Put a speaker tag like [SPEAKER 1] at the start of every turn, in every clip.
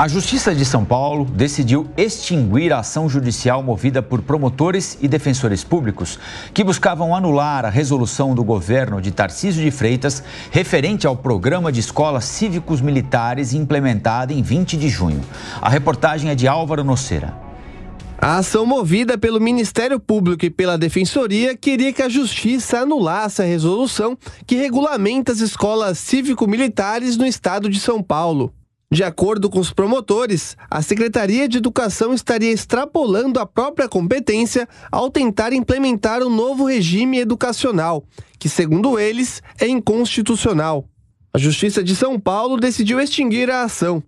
[SPEAKER 1] A Justiça de São Paulo decidiu extinguir a ação judicial movida por promotores e defensores públicos que buscavam anular a resolução do governo de Tarcísio de Freitas referente ao programa de escolas cívicos militares implementada em 20 de junho. A reportagem é de Álvaro Nocera. A ação movida pelo
[SPEAKER 2] Ministério Público e pela Defensoria queria que a Justiça anulasse a resolução que regulamenta as escolas cívico-militares no estado de São Paulo. De acordo com os promotores, a Secretaria de Educação estaria extrapolando a própria competência ao tentar implementar o um novo regime educacional, que, segundo eles, é inconstitucional. A Justiça de São Paulo decidiu extinguir a ação.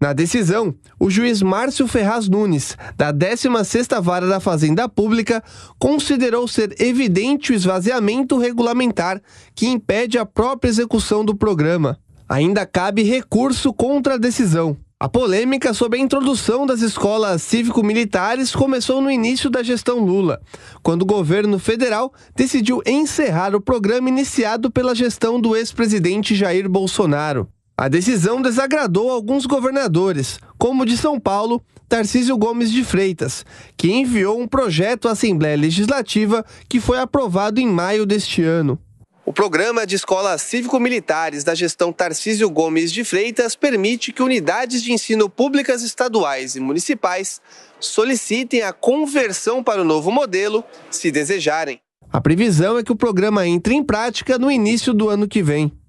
[SPEAKER 2] Na decisão, o juiz Márcio Ferraz Nunes, da 16ª Vara da Fazenda Pública, considerou ser evidente o esvaziamento regulamentar que impede a própria execução do programa ainda cabe recurso contra a decisão. A polêmica sobre a introdução das escolas cívico-militares começou no início da gestão Lula, quando o governo federal decidiu encerrar o programa iniciado pela gestão do ex-presidente Jair Bolsonaro. A decisão desagradou alguns governadores, como o de São Paulo, Tarcísio Gomes de Freitas, que enviou um projeto à Assembleia Legislativa que foi aprovado em maio deste ano. O Programa de Escolas Cívico-Militares da gestão Tarcísio Gomes de Freitas permite que unidades de ensino públicas estaduais e municipais solicitem a conversão para o novo modelo, se desejarem. A previsão é que o programa entre em prática no início do ano que vem.